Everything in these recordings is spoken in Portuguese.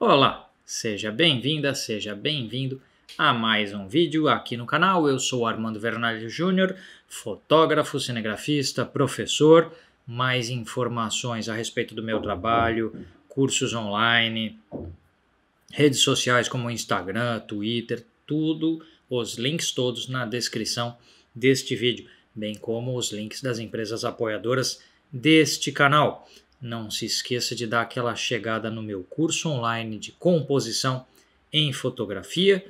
Olá, seja bem-vinda, seja bem-vindo a mais um vídeo aqui no canal. Eu sou Armando Vernalho Júnior, fotógrafo, cinegrafista, professor. Mais informações a respeito do meu trabalho, cursos online, redes sociais como Instagram, Twitter, tudo, os links todos na descrição deste vídeo, bem como os links das empresas apoiadoras deste canal. Não se esqueça de dar aquela chegada no meu curso online de composição em fotografia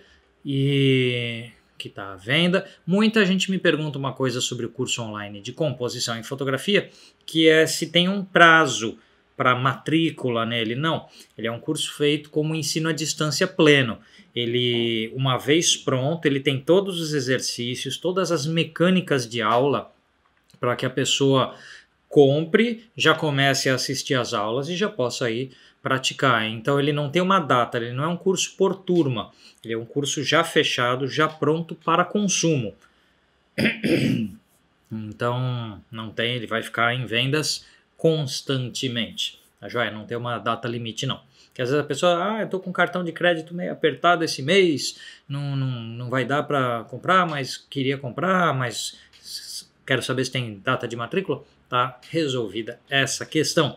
e que está à venda. Muita gente me pergunta uma coisa sobre o curso online de composição em fotografia, que é se tem um prazo para matrícula nele. Não, ele é um curso feito como ensino à distância pleno. Ele, uma vez pronto, ele tem todos os exercícios, todas as mecânicas de aula para que a pessoa compre, já comece a assistir às aulas e já possa ir praticar. Então ele não tem uma data, ele não é um curso por turma, ele é um curso já fechado, já pronto para consumo. Então não tem, ele vai ficar em vendas constantemente. a tá joia? Não tem uma data limite, não. que às vezes a pessoa, ah, eu tô com um cartão de crédito meio apertado esse mês, não, não, não vai dar para comprar, mas queria comprar, mas quero saber se tem data de matrícula, tá resolvida essa questão.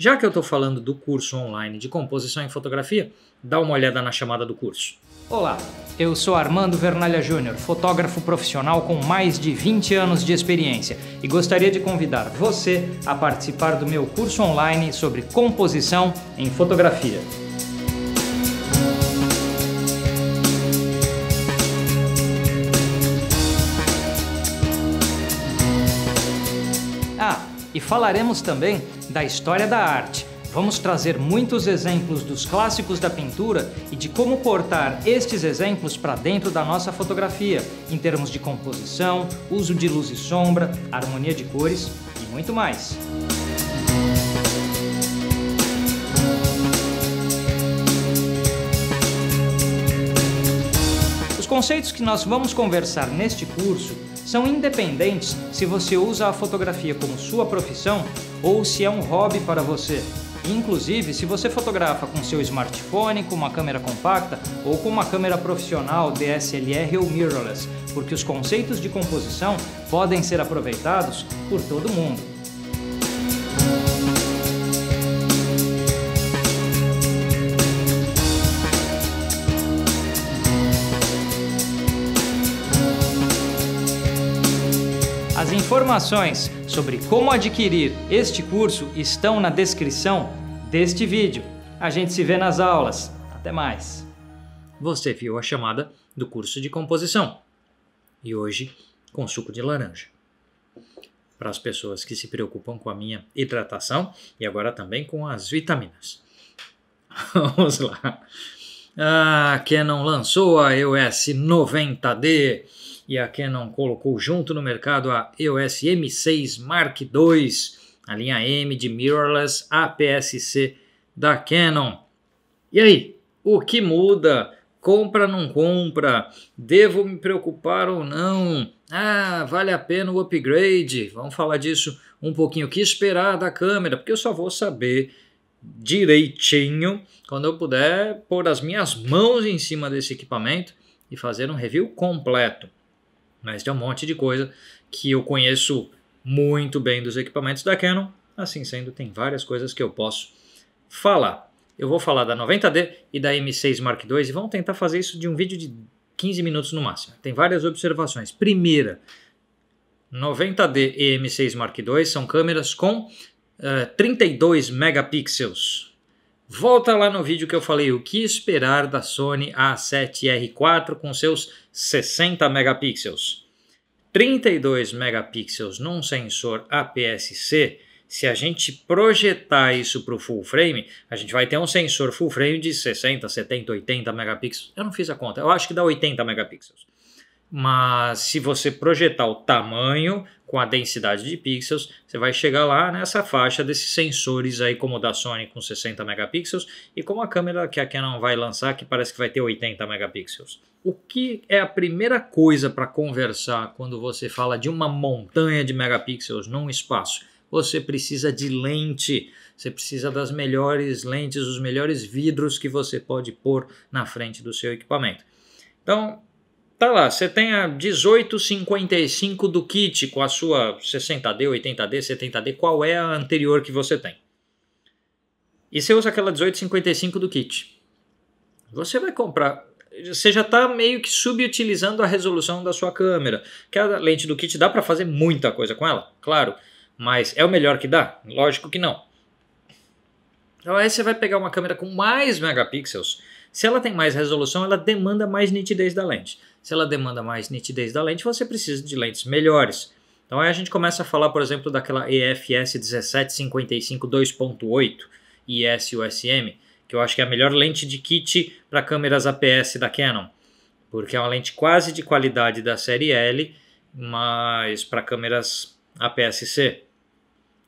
Já que eu estou falando do curso online de composição em fotografia, dá uma olhada na chamada do curso. Olá, eu sou Armando Vernalha Júnior, fotógrafo profissional com mais de 20 anos de experiência e gostaria de convidar você a participar do meu curso online sobre composição em fotografia. e falaremos também da história da arte. Vamos trazer muitos exemplos dos clássicos da pintura e de como portar estes exemplos para dentro da nossa fotografia, em termos de composição, uso de luz e sombra, harmonia de cores e muito mais. Os conceitos que nós vamos conversar neste curso são independentes se você usa a fotografia como sua profissão ou se é um hobby para você. Inclusive, se você fotografa com seu smartphone, com uma câmera compacta ou com uma câmera profissional DSLR ou mirrorless, porque os conceitos de composição podem ser aproveitados por todo mundo. informações sobre como adquirir este curso estão na descrição deste vídeo. A gente se vê nas aulas. Até mais! Você viu a chamada do curso de composição e hoje com suco de laranja. Para as pessoas que se preocupam com a minha hidratação e agora também com as vitaminas. Vamos lá. Ah, não lançou a EOS 90D e a Canon colocou junto no mercado a EOS M6 Mark II, a linha M de mirrorless APS-C da Canon. E aí, o que muda? Compra ou não compra? Devo me preocupar ou não? Ah, vale a pena o upgrade? Vamos falar disso um pouquinho. O que esperar da câmera? Porque eu só vou saber direitinho quando eu puder pôr as minhas mãos em cima desse equipamento e fazer um review completo. Mas tem um monte de coisa que eu conheço muito bem dos equipamentos da Canon. Assim sendo, tem várias coisas que eu posso falar. Eu vou falar da 90D e da M6 Mark II e vamos tentar fazer isso de um vídeo de 15 minutos no máximo. Tem várias observações. Primeira, 90D e M6 Mark II são câmeras com uh, eh, 32 megapixels Volta lá no vídeo que eu falei o que esperar da Sony A7R4 com seus 60 megapixels. 32 megapixels num sensor APS-C, se a gente projetar isso para o full frame, a gente vai ter um sensor full frame de 60, 70, 80 megapixels. Eu não fiz a conta, eu acho que dá 80 megapixels mas se você projetar o tamanho com a densidade de pixels, você vai chegar lá nessa faixa desses sensores aí, como o da Sony com 60 megapixels e como a câmera que a Canon vai lançar, que parece que vai ter 80 megapixels. O que é a primeira coisa para conversar quando você fala de uma montanha de megapixels num espaço? Você precisa de lente, você precisa das melhores lentes, os melhores vidros que você pode pôr na frente do seu equipamento. Então, Tá lá, você tem a 1855 do kit com a sua 60D, 80D, 70D, qual é a anterior que você tem? E você usa aquela 1855 do kit. Você vai comprar. Você já está meio que subutilizando a resolução da sua câmera. Que a lente do kit dá para fazer muita coisa com ela, claro. Mas é o melhor que dá? Lógico que não. Então aí você vai pegar uma câmera com mais megapixels. Se ela tem mais resolução, ela demanda mais nitidez da lente. Se ela demanda mais nitidez da lente, você precisa de lentes melhores. Então aí a gente começa a falar, por exemplo, daquela EFS 1755 2.8 IS-USM, que eu acho que é a melhor lente de kit para câmeras APS da Canon, porque é uma lente quase de qualidade da série L, mas para câmeras APS-C.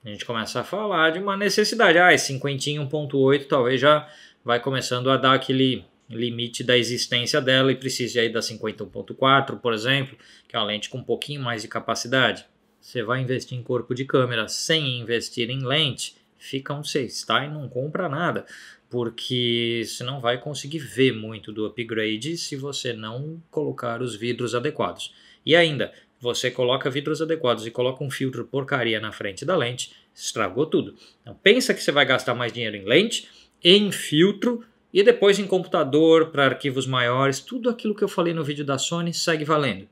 A gente começa a falar de uma necessidade, ah, 51.8 talvez já vai começando a dar aquele limite da existência dela e precise aí da 51.4, por exemplo, que é uma lente com um pouquinho mais de capacidade. Você vai investir em corpo de câmera sem investir em lente, fica um 6, tá? E não compra nada, porque você não vai conseguir ver muito do upgrade se você não colocar os vidros adequados. E ainda, você coloca vidros adequados e coloca um filtro porcaria na frente da lente, estragou tudo. Então pensa que você vai gastar mais dinheiro em lente, em filtro e depois em computador, para arquivos maiores, tudo aquilo que eu falei no vídeo da Sony segue valendo.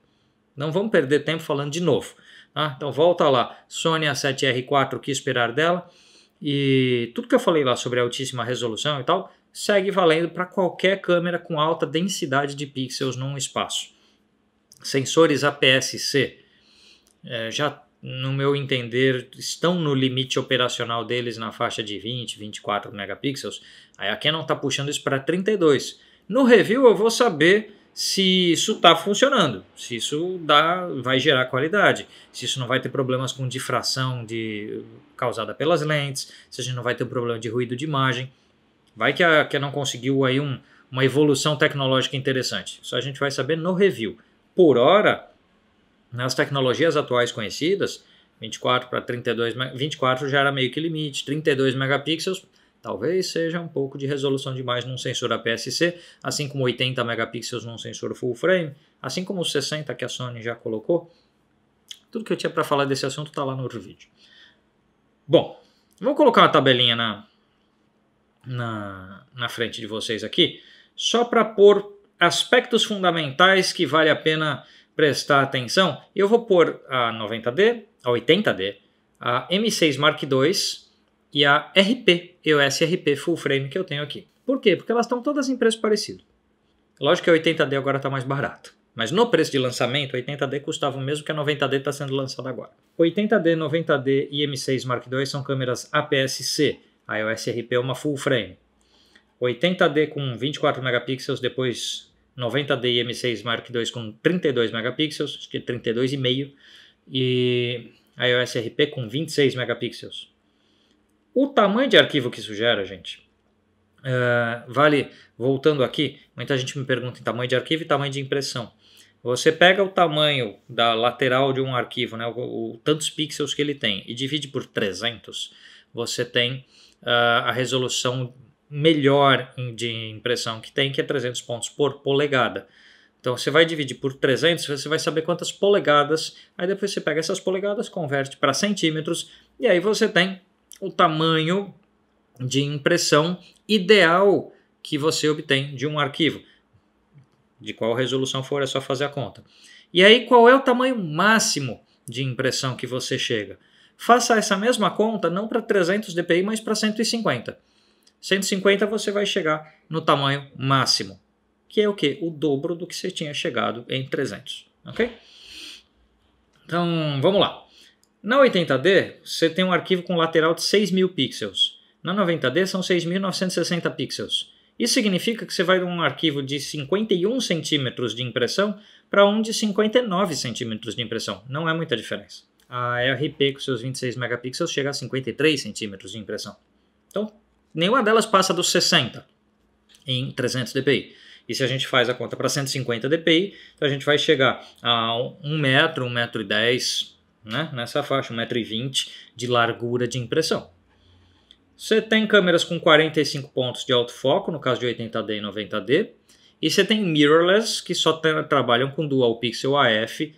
Não vamos perder tempo falando de novo. Tá? então volta lá, Sony A7R4, o que esperar dela? E tudo que eu falei lá sobre altíssima resolução e tal, segue valendo para qualquer câmera com alta densidade de pixels num espaço. Sensores APS-C. É, eh, já no meu entender, estão no limite operacional deles na faixa de 20, 24 megapixels. Aí a Canon está puxando isso para 32. No review eu vou saber se isso está funcionando, se isso dá, vai gerar qualidade, se isso não vai ter problemas com difração de, causada pelas lentes, se a gente não vai ter um problema de ruído de imagem. Vai que a Canon conseguiu aí um, uma evolução tecnológica interessante. Isso a gente vai saber no review. Por hora, nas tecnologias atuais conhecidas, 24 para 32, 24 já era meio que limite, 32 megapixels talvez seja um pouco de resolução demais num sensor APS-C, assim como 80 megapixels num sensor full frame, assim como 60 que a Sony já colocou. Tudo que eu tinha para falar desse assunto está lá no outro vídeo. Bom, vou colocar uma tabelinha na, na, na frente de vocês aqui, só para pôr aspectos fundamentais que vale a pena prestar atenção, eu vou pôr a 90D, a 80D, a M6 Mark II e a RP, EOS RP full frame que eu tenho aqui. Por quê? Porque elas estão todas em preço parecido. Lógico que a 80D agora está mais barata mas no preço de lançamento, a 80D custava o mesmo que a 90D está sendo lançada agora. 80D, 90D e M6 Mark II são câmeras APS-C, a EOS RP é uma full frame. 80D com 24 megapixels, depois 90D M6 Mark II com 32 megapixels, acho que 32,5, é e iOS RP com 26 megapixels. O tamanho de arquivo que isso gera, gente, uh, vale, voltando aqui, muita gente me pergunta em tamanho de arquivo e tamanho de impressão. Você pega o tamanho da lateral de um arquivo, né, o, o tantos pixels que ele tem, e divide por 300, você tem uh, a resolução melhor de impressão que tem, que é 300 pontos por polegada. Então você vai dividir por 300, você vai saber quantas polegadas, aí depois você pega essas polegadas, converte para centímetros, e aí você tem o tamanho de impressão ideal que você obtém de um arquivo. De qual resolução for, é só fazer a conta. E aí, qual é o tamanho máximo de impressão que você chega? Faça essa mesma conta, não para 300 dpi, mas para 150. 150 você vai chegar no tamanho máximo, que é o que? O dobro do que você tinha chegado em 300, ok? Então, vamos lá. Na 80D, você tem um arquivo com lateral de 6.000 pixels. Na 90D, são 6.960 pixels. Isso significa que você vai de um arquivo de 51 centímetros de impressão para um de 59 centímetros de impressão. Não é muita diferença. A RP com seus 26 megapixels chega a 53 centímetros de impressão. Então, nenhuma delas passa dos 60 em 300 dpi. E se a gente faz a conta para 150 dpi, então a gente vai chegar a 1 metro, 1 metro e 10, né? nessa faixa, 1 metro e 20 de largura de impressão. Você tem câmeras com 45 pontos de alto foco, no caso de 80D e 90D, e você tem mirrorless, que só trabalham com dual pixel AF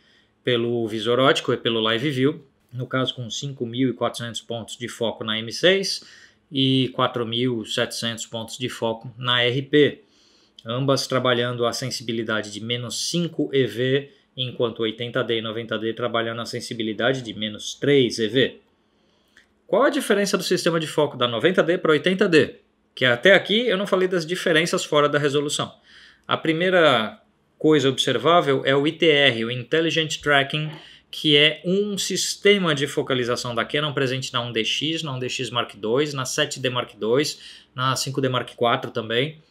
pelo visor ótico e pelo live view, no caso com 5.400 pontos de foco na M6, e 4.700 pontos de foco na RP, ambas trabalhando a sensibilidade de menos 5 EV, enquanto 80D e 90D trabalhando a sensibilidade de menos 3 EV. Qual a diferença do sistema de foco da 90D para 80D? Que até aqui eu não falei das diferenças fora da resolução. A primeira coisa observável é o ITR, o Intelligent Tracking que é um sistema de focalização da Canon presente na 1DX, na 1DX Mark II, na 7D Mark II, na 5D Mark IV também,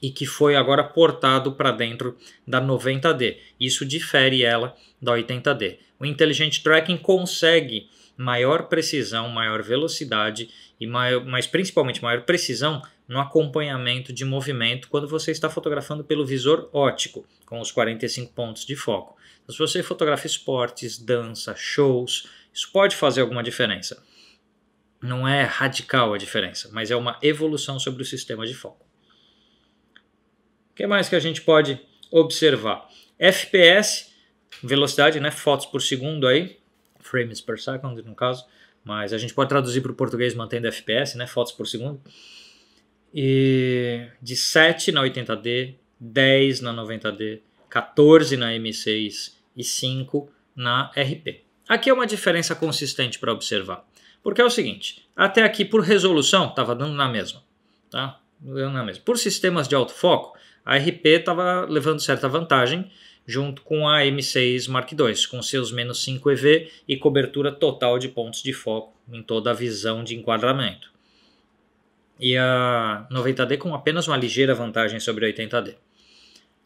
e que foi agora portado para dentro da 90D. Isso difere ela da 80D. O Intelligent Tracking consegue maior precisão, maior velocidade e maior, mas principalmente maior precisão no acompanhamento de movimento quando você está fotografando pelo visor óptico, com os 45 pontos de foco. Então, se você fotografa esportes, dança, shows, isso pode fazer alguma diferença. Não é radical a diferença, mas é uma evolução sobre o sistema de foco. O que mais que a gente pode observar? FPS, velocidade, né? Fotos por segundo aí, frames per second no caso, mas a gente pode traduzir para o português mantendo FPS, né? Fotos por segundo. E de 7 na 80D, 10 na 90D, 14 na M6 e 5 na RP. Aqui é uma diferença consistente para observar. Porque é o seguinte, até aqui por resolução estava dando na mesma. Tá? Dando na mesma. Por sistemas de alto foco, a RP estava levando certa vantagem junto com a M6 Mark II, com seus menos 5 EV e cobertura total de pontos de foco em toda a visão de enquadramento e a 90D com apenas uma ligeira vantagem sobre a 80D.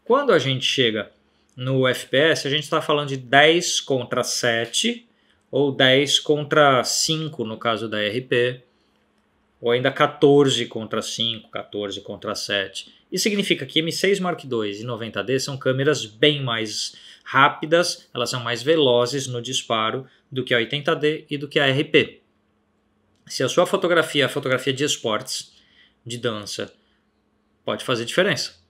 Quando a gente chega no FPS, a gente está falando de 10 contra 7, ou 10 contra 5 no caso da RP, ou ainda 14 contra 5, 14 contra 7. Isso significa que M6 Mark II e 90D são câmeras bem mais rápidas, elas são mais velozes no disparo do que a 80D e do que a RP se a sua fotografia é a fotografia de esportes, de dança, pode fazer diferença.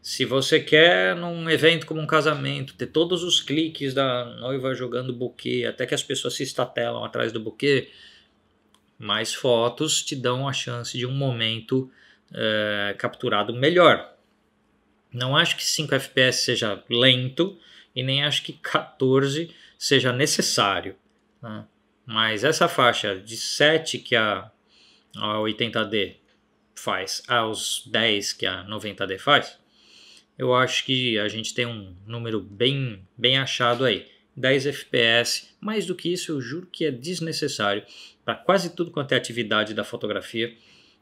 Se você quer, num evento como um casamento, ter todos os cliques da noiva jogando buquê, até que as pessoas se estatelam atrás do buquê, mais fotos te dão a chance de um momento é, capturado melhor. Não acho que 5 FPS seja lento e nem acho que 14 seja necessário. Né? Mas essa faixa de 7 que a, a 80D faz aos ah, 10 que a 90D faz, eu acho que a gente tem um número bem, bem achado aí. 10 FPS, mais do que isso eu juro que é desnecessário para quase tudo quanto é atividade da fotografia.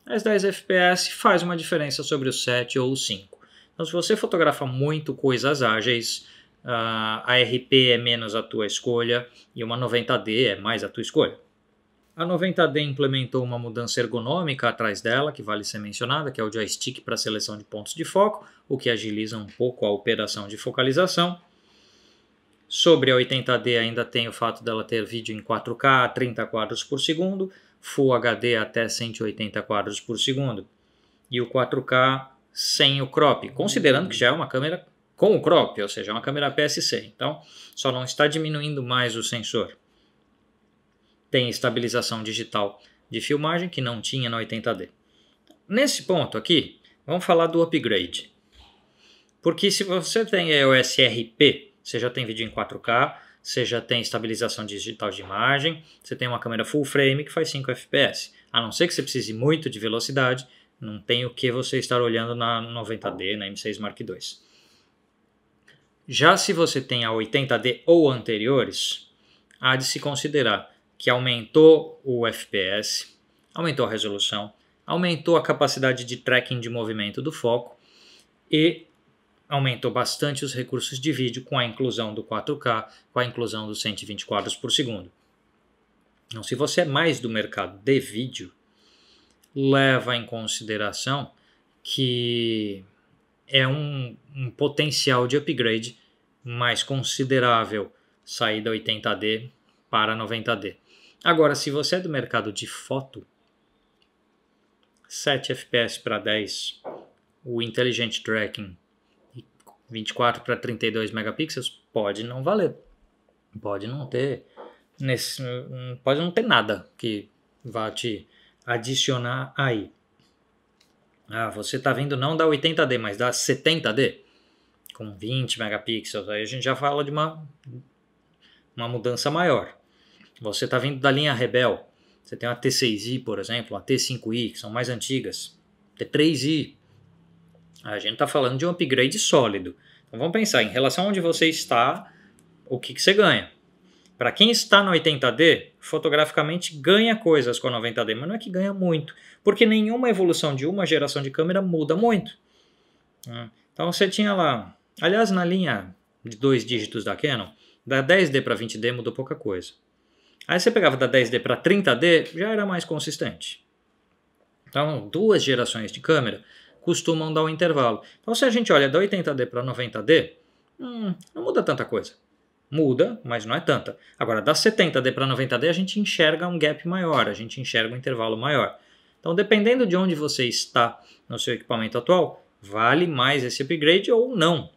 As 10 FPS faz uma diferença sobre o 7 ou o 5. Então se você fotografa muito coisas ágeis, ah, a RP é menos a tua escolha e uma 90D é mais a tua escolha. A 90D implementou uma mudança ergonômica atrás dela, que vale ser mencionada, que é o joystick para seleção de pontos de foco, o que agiliza um pouco a operação de focalização. Sobre a 80D ainda tem o fato dela ter vídeo em 4K a 30 quadros por segundo, Full HD até 180 quadros por segundo e o 4K sem o crop, considerando que já é uma câmera com o crop, ou seja, é uma câmera PSC. Então, só não está diminuindo mais o sensor. Tem estabilização digital de filmagem que não tinha na 80D. Nesse ponto aqui, vamos falar do upgrade. Porque se você tem EOS RP, você já tem vídeo em 4K, você já tem estabilização digital de imagem, você tem uma câmera full frame que faz 5 FPS. A não ser que você precise muito de velocidade, não tem o que você estar olhando na 90D, na M6 Mark II. Já se você tem a 80D ou anteriores, há de se considerar que aumentou o FPS, aumentou a resolução, aumentou a capacidade de tracking de movimento do foco e aumentou bastante os recursos de vídeo com a inclusão do 4K, com a inclusão dos 120 quadros por segundo. Então, se você é mais do mercado de vídeo, leva em consideração que é um, um potencial de upgrade mais considerável sair da 80D para 90D. Agora, se você é do mercado de foto, 7 FPS para 10, o Intelligent Tracking 24 para 32 megapixels pode não valer. Pode não ter nesse, pode não ter nada que vá te adicionar aí. Ah, você está vindo não da 80D, mas da 70D, com 20 megapixels. Aí a gente já fala de uma, uma mudança maior. Você está vindo da linha Rebel. Você tem uma T6i, por exemplo, uma T5i, que são mais antigas. T3i. A gente está falando de um upgrade sólido. Então vamos pensar, em relação a onde você está, o que, que você ganha. Para quem está na 80D, fotograficamente ganha coisas com a 90D, mas não é que ganha muito, porque nenhuma evolução de uma geração de câmera muda muito. Né? Então você tinha lá, aliás, na linha de dois dígitos da Canon, da 10D para 20D mudou pouca coisa. Aí você pegava da 10D para 30D, já era mais consistente. Então, duas gerações de câmera costumam dar um intervalo. Então, se a gente olha da 80D para 90D, hum, não muda tanta coisa muda, mas não é tanta. Agora, das 70D para 90D, a gente enxerga um gap maior, a gente enxerga um intervalo maior. Então, dependendo de onde você está no seu equipamento atual, vale mais esse upgrade ou não.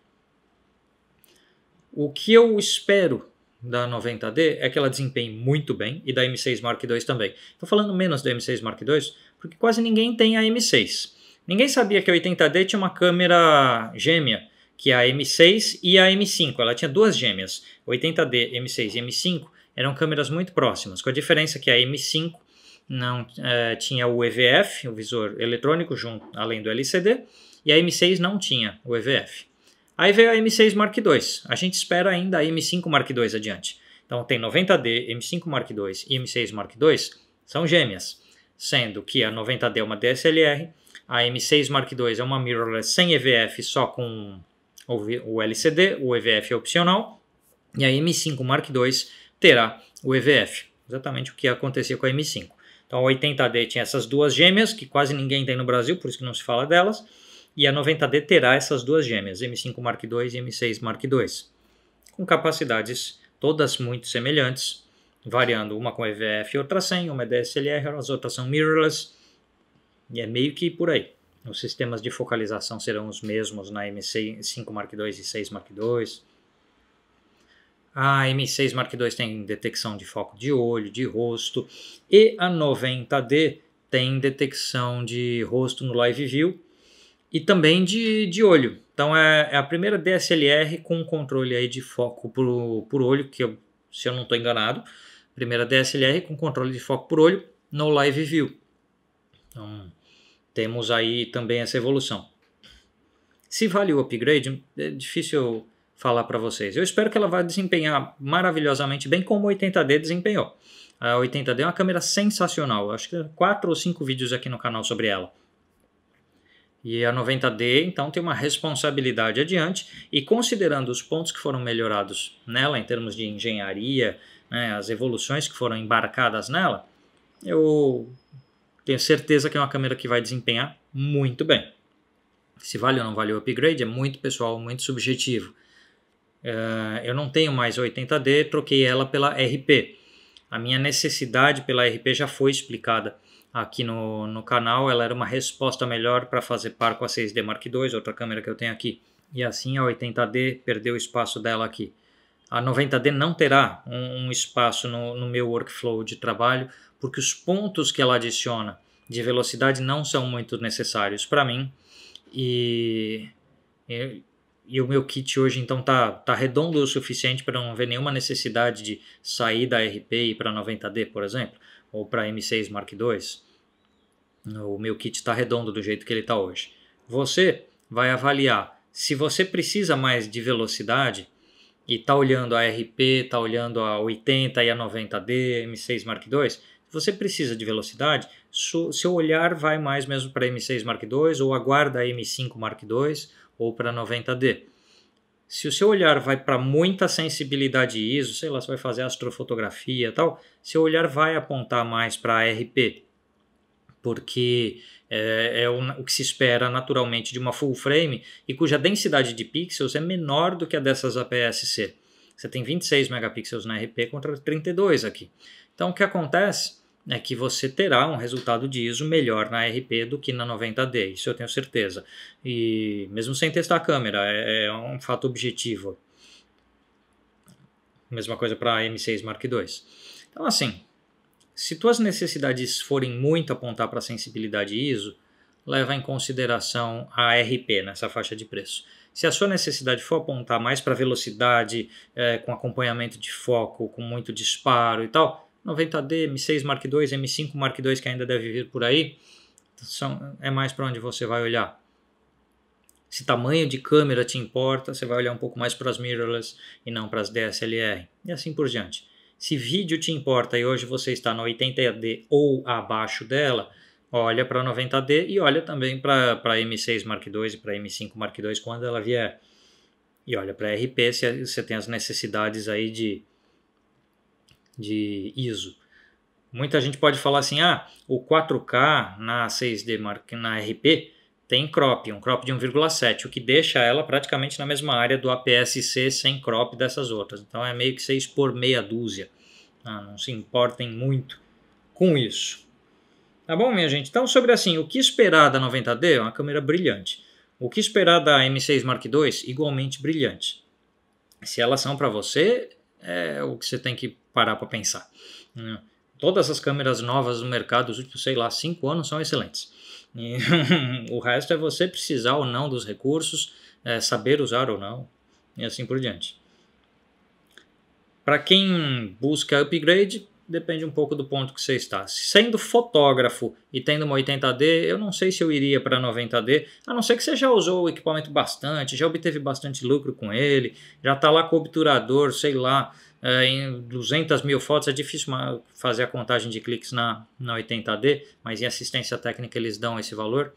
O que eu espero da 90D é que ela desempenhe muito bem e da M6 Mark II também. Estou falando menos da M6 Mark II porque quase ninguém tem a M6. Ninguém sabia que a 80D tinha uma câmera gêmea que é a M6 e a M5. Ela tinha duas gêmeas, 80D M6 e M5, eram câmeras muito próximas, com a diferença que a M5 não é, tinha o EVF, o visor eletrônico, junto, além do LCD, e a M6 não tinha o EVF. Aí veio a M6 Mark II. A gente espera ainda a M5 Mark II adiante. Então tem 90D, M5 Mark II e M6 Mark II são gêmeas, sendo que a 90D é uma DSLR, a M6 Mark II é uma mirrorless sem EVF, só com o LCD, o EVF é opcional, e a M5 Mark II terá o EVF, exatamente o que acontecia com a M5. Então a 80D tinha essas duas gêmeas, que quase ninguém tem no Brasil, por isso que não se fala delas, e a 90D terá essas duas gêmeas, M5 Mark II e M6 Mark II, com capacidades todas muito semelhantes, variando uma com EVF e outra sem, uma é DSLR, as outras são mirrorless, e é meio que por aí. Os sistemas de focalização serão os mesmos na M5 Mark II e 6 Mark II. A M6 Mark II tem detecção de foco de olho, de rosto, e a 90D tem detecção de rosto no Live View e também de, de olho. Então é, é a primeira DSLR com controle aí de foco por, por olho, que eu, se eu não estou enganado, primeira DSLR com controle de foco por olho no Live View. Então, temos aí também essa evolução. Se vale o upgrade, é difícil falar para vocês. Eu espero que ela vá desempenhar maravilhosamente bem como a 80D desempenhou. A 80D é uma câmera sensacional. Acho que é quatro ou cinco vídeos aqui no canal sobre ela. E a 90D, então, tem uma responsabilidade adiante. E considerando os pontos que foram melhorados nela, em termos de engenharia, né, as evoluções que foram embarcadas nela, eu tenho certeza que é uma câmera que vai desempenhar muito bem. Se vale ou não vale o upgrade é muito pessoal, muito subjetivo. Eh, eu não tenho mais 80D, troquei ela pela RP. A minha necessidade pela RP já foi explicada aqui no, no canal. Ela era uma resposta melhor para fazer par com a 6D Mark II, outra câmera que eu tenho aqui. E assim a 80D perdeu o espaço dela aqui a 90D não terá um, um espaço no, no, meu workflow de trabalho, porque os pontos que ela adiciona de velocidade não são muito necessários para mim. E, e, e, o meu kit hoje então está tá redondo o suficiente para não ver nenhuma necessidade de sair da RP e para 90D, por exemplo, ou para M6 Mark II. O meu kit está redondo do jeito que ele está hoje. Você vai avaliar se você precisa mais de velocidade e está olhando a RP, está olhando a 80 e a 90D, M6 Mark II, se você precisa de velocidade, seu olhar vai mais mesmo para M6 Mark II ou aguarda a M5 Mark II ou para 90D. Se o seu olhar vai para muita sensibilidade ISO, sei lá, você vai fazer astrofotografia e tal, seu olhar vai apontar mais para a RP, porque é, é o, o, que se espera naturalmente de uma full frame e cuja densidade de pixels é menor do que a dessas APS-C. Você tem 26 megapixels na RP contra 32 aqui. Então o que acontece é que você terá um resultado de ISO melhor na RP do que na 90D, isso eu tenho certeza. E mesmo sem testar a câmera, é, é um fato objetivo. Mesma coisa para M6 Mark II. Então assim, se tuas necessidades forem muito apontar para a sensibilidade ISO, leva em consideração a RP nessa faixa de preço. Se a sua necessidade for apontar mais para velocidade, é, com acompanhamento de foco, com muito disparo e tal, 90D, M6 Mark II, M5 Mark II que ainda deve vir por aí, são, é mais para onde você vai olhar. Se tamanho de câmera te importa, você vai olhar um pouco mais para as mirrorless e não para as DSLR, e assim por diante. Se vídeo te importa e hoje você está na 80D ou abaixo dela, olha para 90D e olha também para M6 Mark II e para M5 Mark II quando ela vier. E olha para RP se você tem as necessidades aí de, de ISO. Muita gente pode falar assim: ah, o 4K na 6D Mark, na RP tem crop, um crop de 1,7, o que deixa ela praticamente na mesma área do APS-C sem crop dessas outras. Então é meio que você por meia dúzia. Ah, não se importem muito com isso. Tá bom, minha gente? Então, sobre assim, o que esperar da 90D? uma câmera brilhante. O que esperar da M6 Mark II? Igualmente brilhante. Se elas são para você, é o que você tem que parar para pensar. Né? Todas as câmeras novas no mercado, os últimos, sei lá, 5 anos são excelentes. o resto é você precisar ou não dos recursos, é, saber usar ou não, e assim por diante. Para quem busca upgrade, depende um pouco do ponto que você está. Sendo fotógrafo e tendo uma 80D, eu não sei se eu iria para 90D, a não ser que você já usou o equipamento bastante, já obteve bastante lucro com ele, já está lá com o obturador, sei lá, é, em 200 mil fotos, é difícil fazer a contagem de cliques na, na 80D, mas em assistência técnica eles dão esse valor.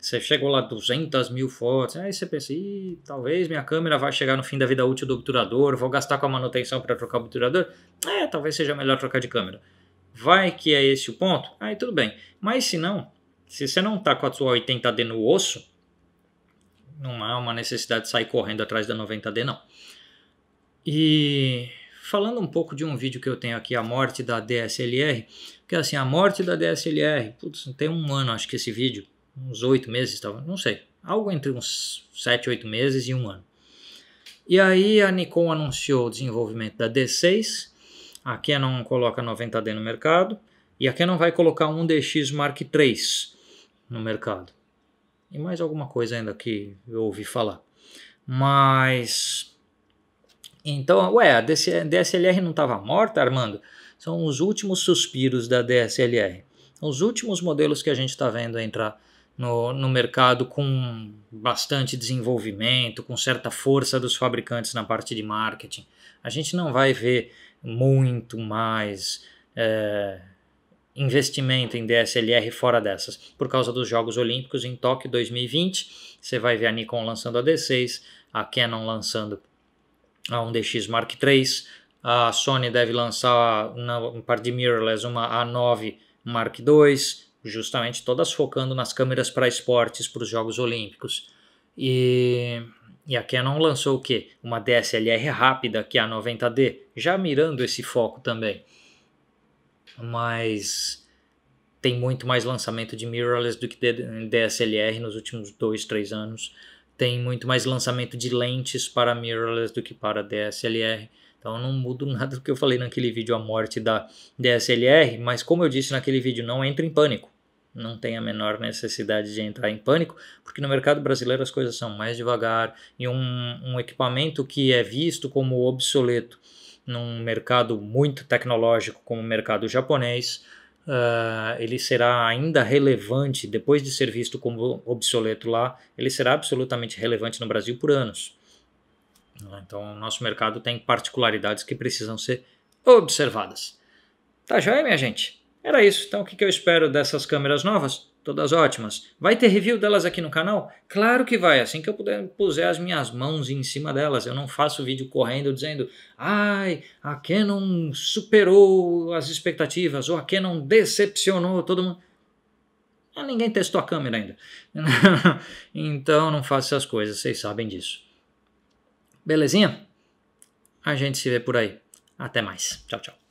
Você chegou lá 200 mil fotos, aí você pensa, Ih, talvez minha câmera vai chegar no fim da vida útil do obturador, vou gastar com a manutenção para trocar o obturador. É, talvez seja melhor trocar de câmera. Vai que é esse o ponto? Aí tudo bem. Mas se não, se você não está com a sua 80D no osso, não há uma necessidade de sair correndo atrás da 90D, não. E falando um pouco de um vídeo que eu tenho aqui, a morte da DSLR, que é assim, a morte da DSLR, putz, tem um ano acho que esse vídeo, uns oito meses, talvez, não sei. Algo entre uns sete, oito meses e um ano. E aí a Nikon anunciou o desenvolvimento da D6. A Canon coloca 90D no mercado. E a Canon vai colocar um DX Mark III no mercado. E mais alguma coisa ainda que eu ouvi falar. Mas... Então, ué, a DSLR não estava morta, Armando? São os últimos suspiros da DSLR. Os últimos modelos que a gente está vendo entrar no, no mercado com bastante desenvolvimento, com certa força dos fabricantes na parte de marketing. A gente não vai ver muito mais é, investimento em DSLR fora dessas. Por causa dos Jogos Olímpicos em Tóquio 2020, você vai ver a Nikon lançando a D6, a Canon lançando a 1DX Mark III, a Sony deve lançar um par de mirrorless uma A9 Mark II, justamente todas focando nas câmeras para esportes para os Jogos Olímpicos. E, e a Canon lançou o quê? Uma DSLR rápida, que é a 90D, já mirando esse foco também. Mas tem muito mais lançamento de mirrorless do que DSLR nos últimos dois, três anos. Tem muito mais lançamento de lentes para mirrorless do que para DSLR. Então não mudo nada do que eu falei naquele vídeo a morte da DSLR, mas como eu disse naquele vídeo, não entre em pânico não tem a menor necessidade de entrar em pânico, porque no mercado brasileiro as coisas são mais devagar e um, um equipamento que é visto como obsoleto num mercado muito tecnológico como o mercado japonês, uh, ele será ainda relevante, depois de ser visto como obsoleto lá, ele será absolutamente relevante no Brasil por anos. Então, o nosso mercado tem particularidades que precisam ser observadas. Tá joia, minha gente? Era isso. Então, o que eu espero dessas câmeras novas? Todas ótimas. Vai ter review delas aqui no canal? Claro que vai. Assim que eu puder, puser as minhas mãos em cima delas. Eu não faço vídeo correndo dizendo ai, a Canon superou as expectativas ou a Canon decepcionou todo mundo. Ah, ninguém testou a câmera ainda. então, não faço essas coisas. Vocês sabem disso. Belezinha? A gente se vê por aí. Até mais. Tchau, tchau.